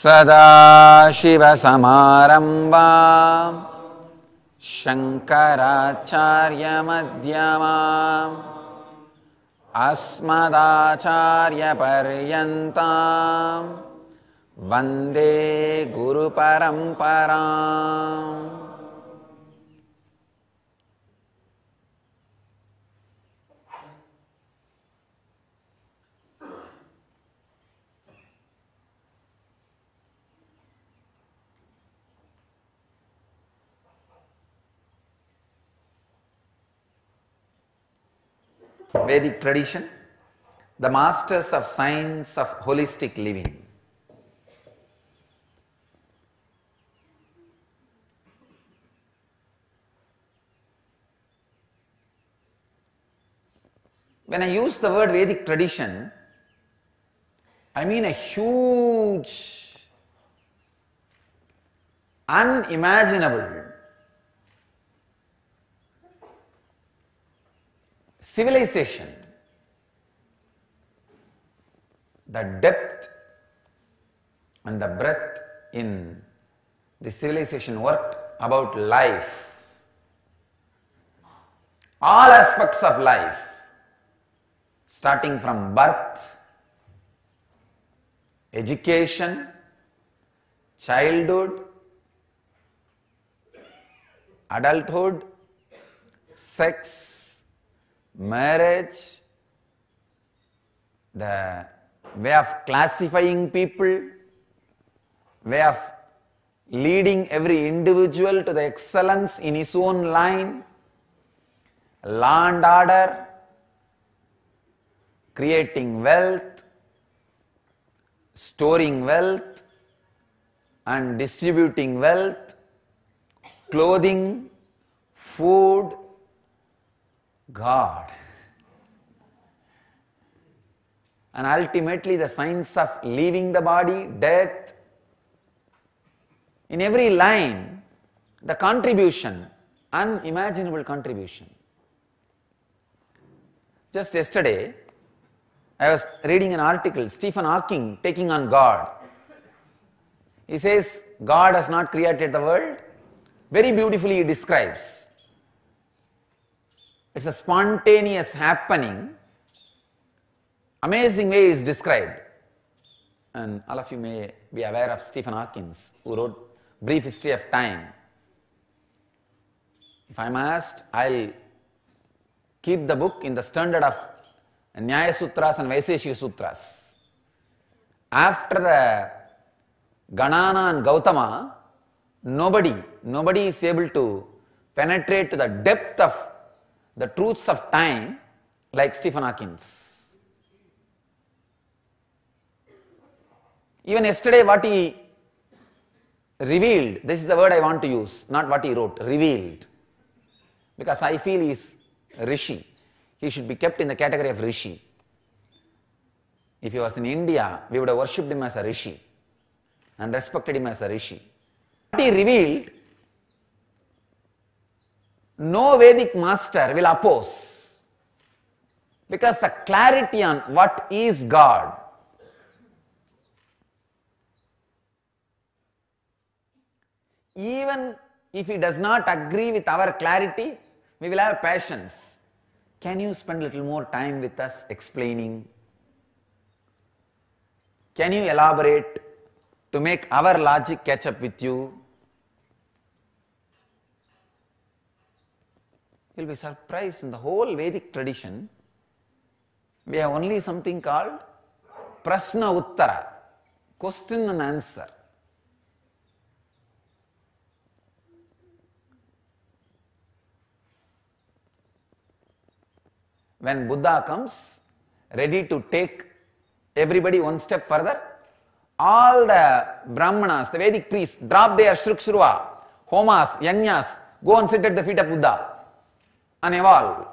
सदाशिवसमारम्भा शङ्कराचार्यमध्यमाम् अस्मदाचार्यपर्यन्तां वन्दे गुरुपरम्परा Vedic tradition, the masters of science of holistic living. When I use the word Vedic tradition, I mean a huge, unimaginable civilization, the depth and the breadth in the civilization worked about life, all aspects of life, starting from birth, education, childhood, adulthood, sex, marriage, the way of classifying people, way of leading every individual to the excellence in his own line, law and order, creating wealth, storing wealth, and distributing wealth, clothing, food, God. And ultimately, the signs of leaving the body, death, in every line, the contribution, unimaginable contribution. Just yesterday, I was reading an article, Stephen Hawking taking on God. He says, God has not created the world. Very beautifully, he describes it is a spontaneous happening. Amazing way is described. And all of you may be aware of Stephen Hawkins, who wrote Brief History of Time. If I am asked, I will keep the book in the standard of Nyaya Sutras and Vaiseshiya Sutras. After the Ganana and Gautama, nobody, nobody is able to penetrate to the depth of the truths of time like Stephen Hawkins. Even yesterday what he revealed, this is the word I want to use, not what he wrote, revealed. Because I feel he is Rishi. He should be kept in the category of Rishi. If he was in India, we would have worshipped him as a Rishi and respected him as a Rishi. What he revealed no Vedic master will oppose because the clarity on what is God even if he does not agree with our clarity, we will have passions. Can you spend a little more time with us explaining? Can you elaborate to make our logic catch up with you? will be surprised in the whole Vedic tradition, we have only something called Prasna Uttara, question and answer. When Buddha comes, ready to take everybody one step further, all the Brahmanas, the Vedic priests, drop their Shrukshruva, Homas, Yanyas, go and sit at the feet of Buddha. unevolved.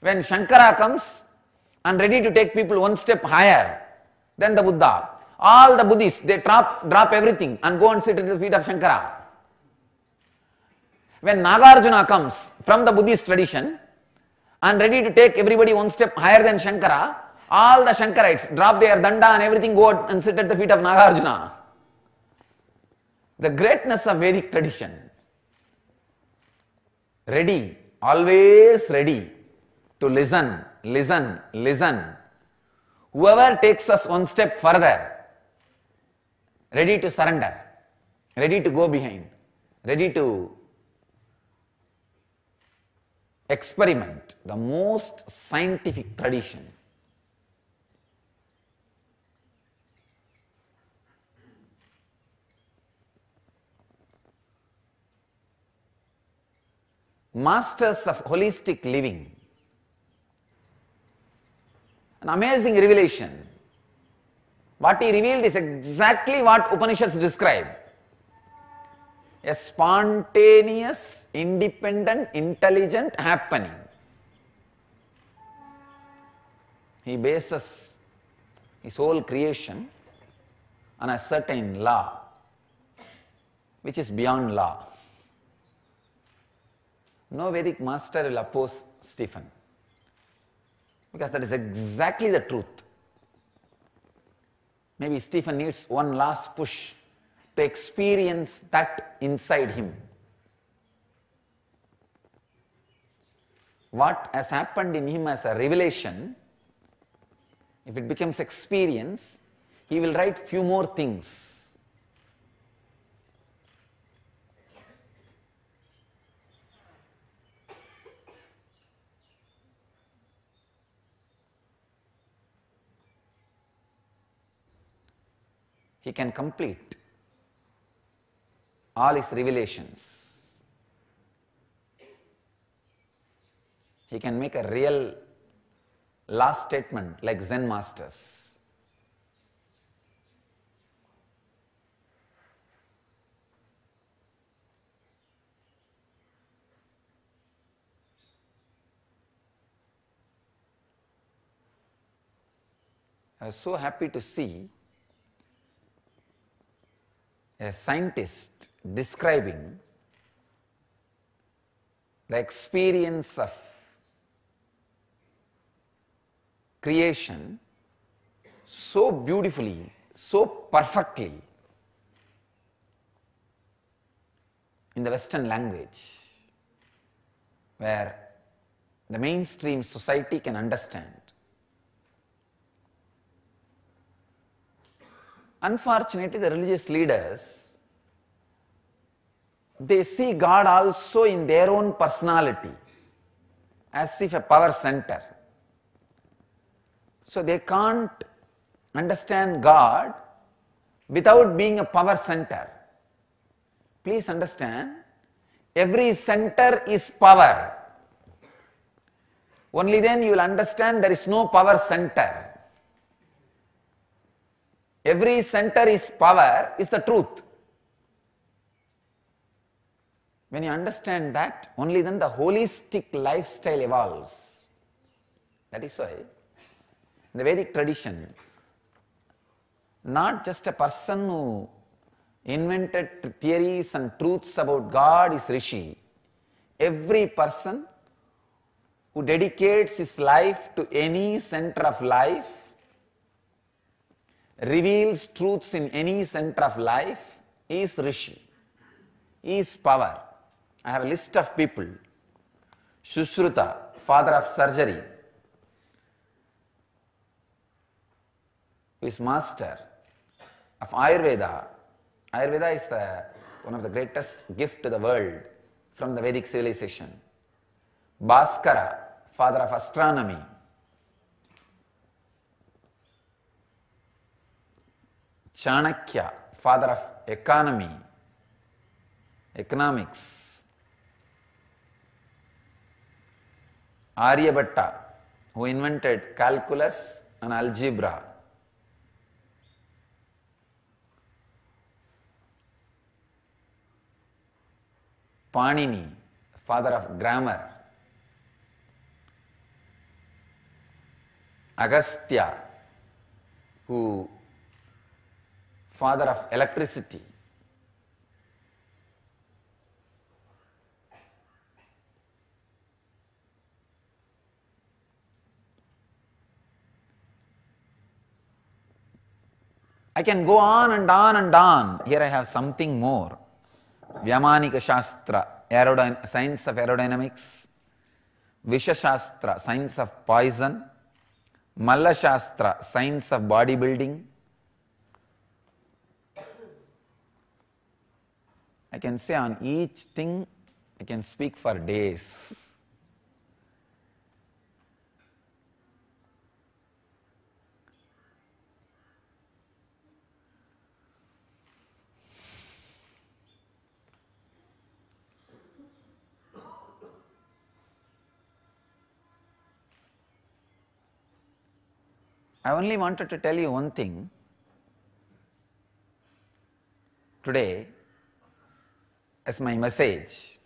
When Shankara comes and ready to take people one step higher than the Buddha, all the Buddhists, they drop, drop everything and go and sit at the feet of Shankara. When Nagarjuna comes from the Buddhist tradition and ready to take everybody one step higher than Shankara, all the Shankarites drop their danda and everything go and sit at the feet of Nagarjuna. The greatness of Vedic tradition ready, always ready to listen, listen, listen. Whoever takes us one step further, ready to surrender, ready to go behind, ready to experiment, the most scientific tradition masters of holistic living. An amazing revelation. What he revealed is exactly what Upanishads describe. A spontaneous, independent, intelligent happening. He bases his whole creation on a certain law, which is beyond law no Vedic master will oppose Stephen because that is exactly the truth. Maybe Stephen needs one last push to experience that inside him. What has happened in him as a revelation, if it becomes experience, he will write few more things He can complete all His revelations. He can make a real last statement like Zen masters. I was so happy to see a scientist describing the experience of creation so beautifully, so perfectly in the western language where the mainstream society can understand Unfortunately, the religious leaders, they see God also in their own personality as if a power center. So they can't understand God without being a power center. Please understand, every center is power. Only then you will understand there is no power center every center is power is the truth. When you understand that, only then the holistic lifestyle evolves. That is why in the Vedic tradition, not just a person who invented theories and truths about God is Rishi. Every person who dedicates his life to any center of life reveals truths in any center of life is Rishi, is power. I have a list of people. Shushruta, father of surgery, who is master of Ayurveda. Ayurveda is the, one of the greatest gift to the world from the Vedic civilization. Bhaskara, father of astronomy. Chanakya, father of economy, economics. Aryabhatta, who invented calculus and algebra. Panini, father of grammar. Agastya, who father of electricity. I can go on and on and on. Here I have something more. Vyamanika Shastra, science of aerodynamics. Visha Shastra, science of poison. Malla Shastra, science of bodybuilding. I can say on each thing, I can speak for days. I only wanted to tell you one thing. Today, as my message.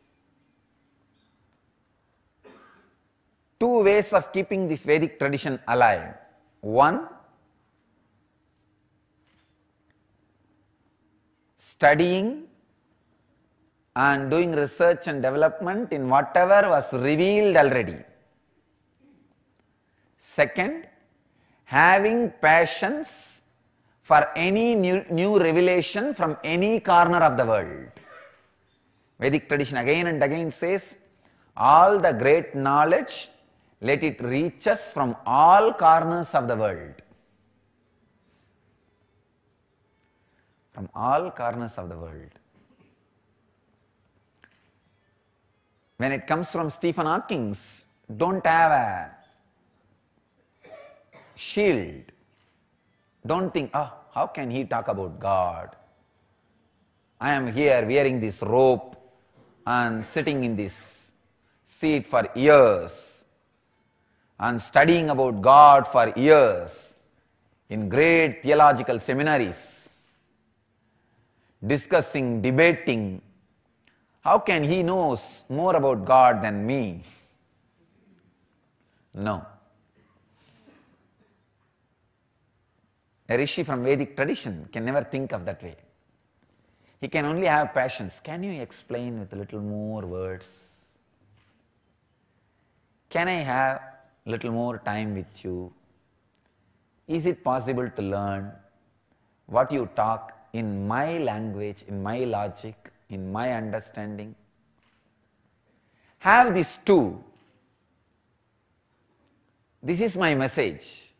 Two ways of keeping this Vedic tradition alive. One, studying and doing research and development in whatever was revealed already. Second, having passions for any new, new revelation from any corner of the world. Vedic tradition again and again says, all the great knowledge, let it reach us from all corners of the world. From all corners of the world. When it comes from Stephen Hawking's, don't have a shield. Don't think, ah, oh, how can he talk about God? I am here wearing this rope and sitting in this seat for years and studying about God for years in great theological seminaries, discussing, debating, how can he knows more about God than me? No. A rishi from Vedic tradition can never think of that way. He can only have passions. Can you explain with a little more words? Can I have a little more time with you? Is it possible to learn what you talk in my language, in my logic, in my understanding? Have these two. This is my message.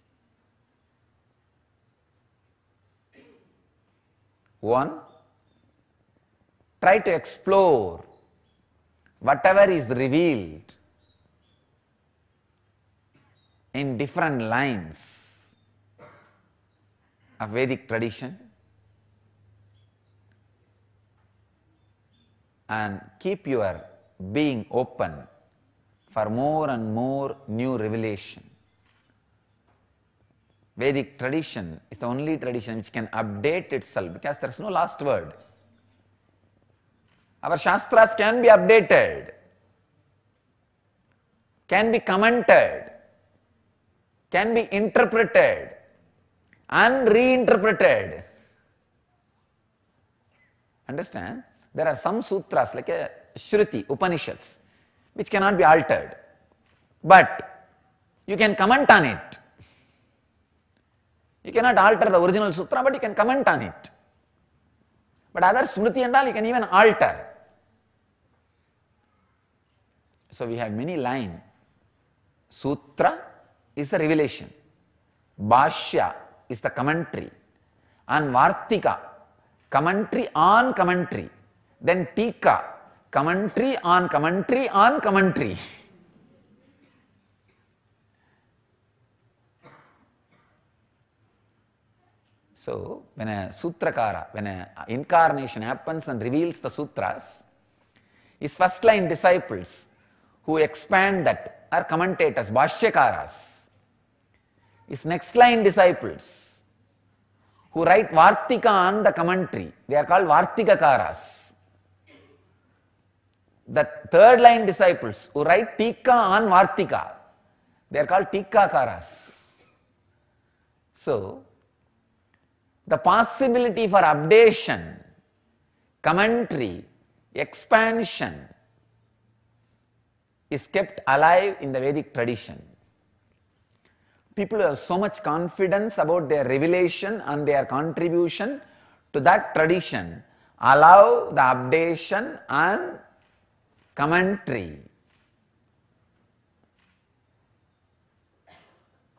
One, Try to explore whatever is revealed in different lines of Vedic tradition and keep your being open for more and more new revelation. Vedic tradition is the only tradition which can update itself because there is no last word. Our Shastras can be updated, can be commented, can be interpreted and reinterpreted. Understand? There are some sutras like a uh, Shruti, Upanishads, which cannot be altered. But you can comment on it. You cannot alter the original sutra, but you can comment on it. But other smriti and all you can even alter. So we have many line. Sutra is the revelation. Bhashya is the commentary. And Vartika, commentary on commentary. Then Tika, commentary on commentary on commentary. So, when a sutrakara, when an incarnation happens and reveals the sutras, his first line disciples who expand that are commentators, Bhashyakaras. His next line disciples who write Vartika on the commentary, they are called Vartikakaras. The third line disciples who write tikka on Vartika, they are called Tikakaras. So, the possibility for updation, commentary, expansion, is kept alive in the Vedic tradition. People have so much confidence about their revelation and their contribution to that tradition allow the updation and commentary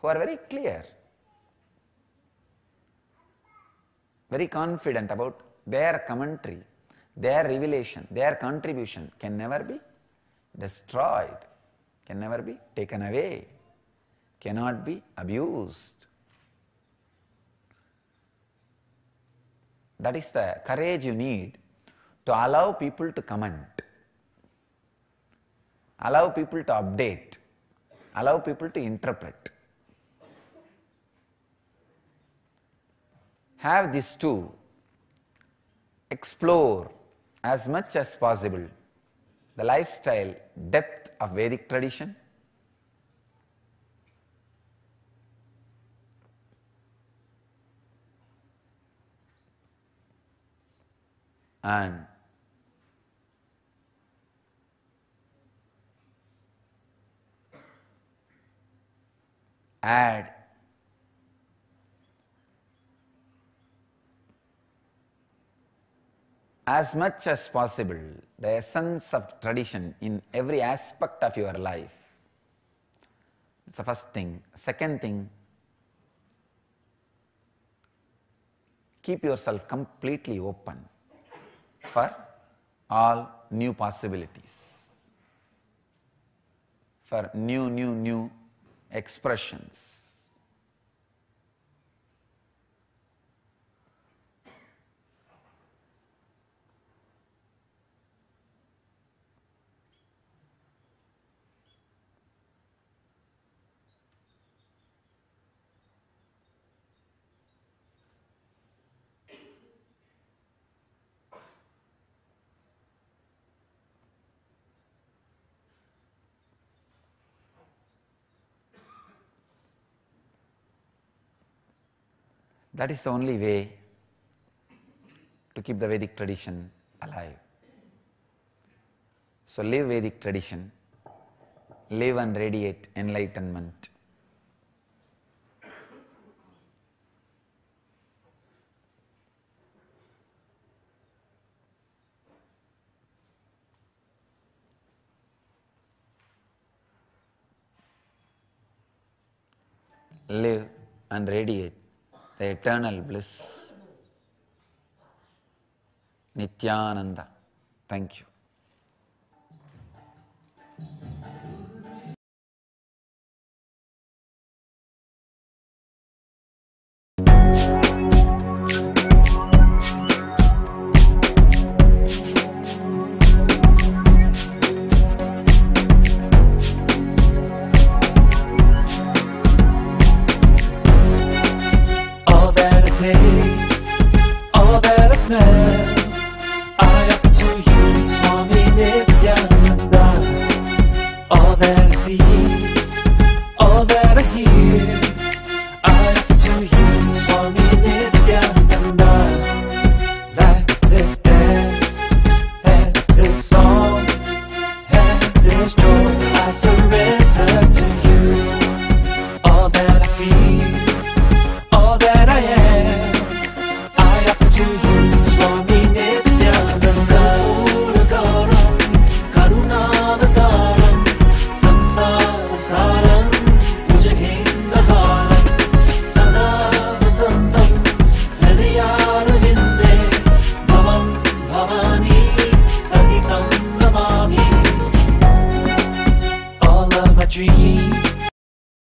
who are very clear, very confident about their commentary, their revelation, their contribution can never be destroyed, can never be taken away, cannot be abused. That is the courage you need to allow people to comment, allow people to update, allow people to interpret. Have these two, explore as much as possible the lifestyle depth of Vedic tradition, and add as much as possible the essence of tradition in every aspect of your life. That's the first thing. Second thing, keep yourself completely open for all new possibilities, for new, new, new expressions. That is the only way to keep the Vedic tradition alive. So live Vedic tradition, live and radiate enlightenment. Live and radiate the eternal bliss. Nityananda. Thank you.